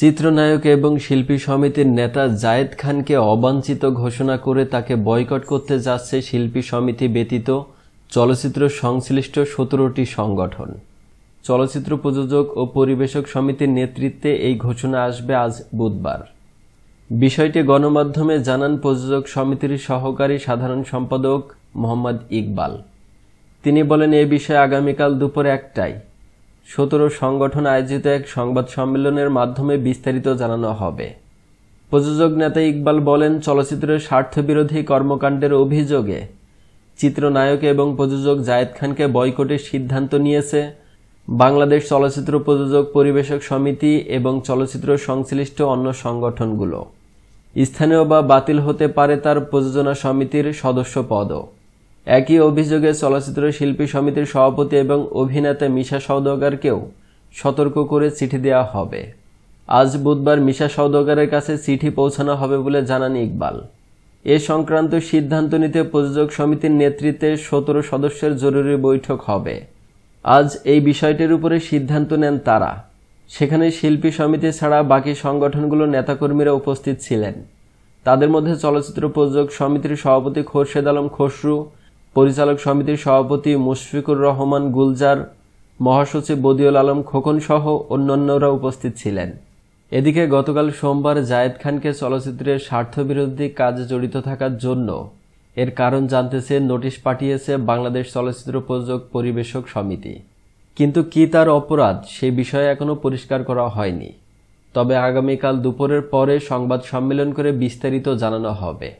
চিত্রনায়ক এবং শিল্পী সমিতির নেতা জায়েদ খানকে অবাঞ্ছিত ঘোষণা করে তাকে বয়কট করতে যাচ্ছে শিল্পী সমিতি ব্যতীত চলচ্চিত্র সংশ্লিষ্ট সতেরোটি সংগঠন চলচ্চিত্র প্রযোজক ও পরিবেশক সমিতির নেতৃত্বে এই ঘোষণা আসবে আজ বুধবার বিষয়টি গণমাধ্যমে জানান প্রযোজক সমিতির সহকারী সাধারণ সম্পাদক মোহাম্মদ ইকবাল তিনি বলেন এ বিষয়ে আগামীকাল দুপুর একটায় সতেরো সংগঠন আয়োজিত এক সংবাদ সম্মেলনের মাধ্যমে বিস্তারিত জানানো হবে প্রযোজক নেতা ইকবাল বলেন চলচ্চিত্রের স্বার্থবিরোধী কর্মকাণ্ডের অভিযোগে চিত্রনায়ক এবং প্রযোজক জায়েদ খানকে বয়কটের সিদ্ধান্ত নিয়েছে বাংলাদেশ চলচ্চিত্র প্রযোজক পরিবেশক সমিতি এবং চলচ্চিত্র সংশ্লিষ্ট অন্য সংগঠনগুলো স্থানীয় বা বাতিল হতে পারে তার প্রযোজনা সমিতির সদস্য পদও একই অভিযোগে চলচ্চিত্র শিল্পী সমিতির সভাপতি এবং অভিনেতা মিশা সৌদগারকেও সতর্ক করে চিঠি দেওয়া হবে আজ বুধবার মিশা সৌদগারের কাছে চিঠি পৌঁছানো হবে বলে জানান ইকবাল এ সংক্রান্ত সিদ্ধান্ত নিতে প্রযোজক সমিতির নেতৃত্বে সতেরো সদস্যের জরুরি বৈঠক হবে আজ এই বিষয়টির উপরে সিদ্ধান্ত নেন তারা সেখানে শিল্পী সমিতি ছাড়া বাকি সংগঠনগুলোর নেতাকর্মীরা উপস্থিত ছিলেন তাদের মধ্যে চলচ্চিত্র প্রযোজক সমিতির সভাপতি খোরশেদ আলম খসরু পরিচালক সমিতির সভাপতি মুশফিকুর রহমান গুলজার মহাসচিব বদিউল আলম খোকন সহ অন্যান্যরা উপস্থিত ছিলেন এদিকে গতকাল সোমবার জায়েদ খানকে চলচ্চিত্রের স্বার্থবিরোধী কাজে জড়িত থাকার জন্য এর কারণ জানতেছে নোটিশ পাঠিয়েছে বাংলাদেশ চলচ্চিত্র প্রযোজক পরিবেশক সমিতি কিন্তু কি তার অপরাধ সে বিষয়ে এখনও পরিষ্কার করা হয়নি তবে আগামীকাল দুপুরের পরে সংবাদ সম্মেলন করে বিস্তারিত জানানো হবে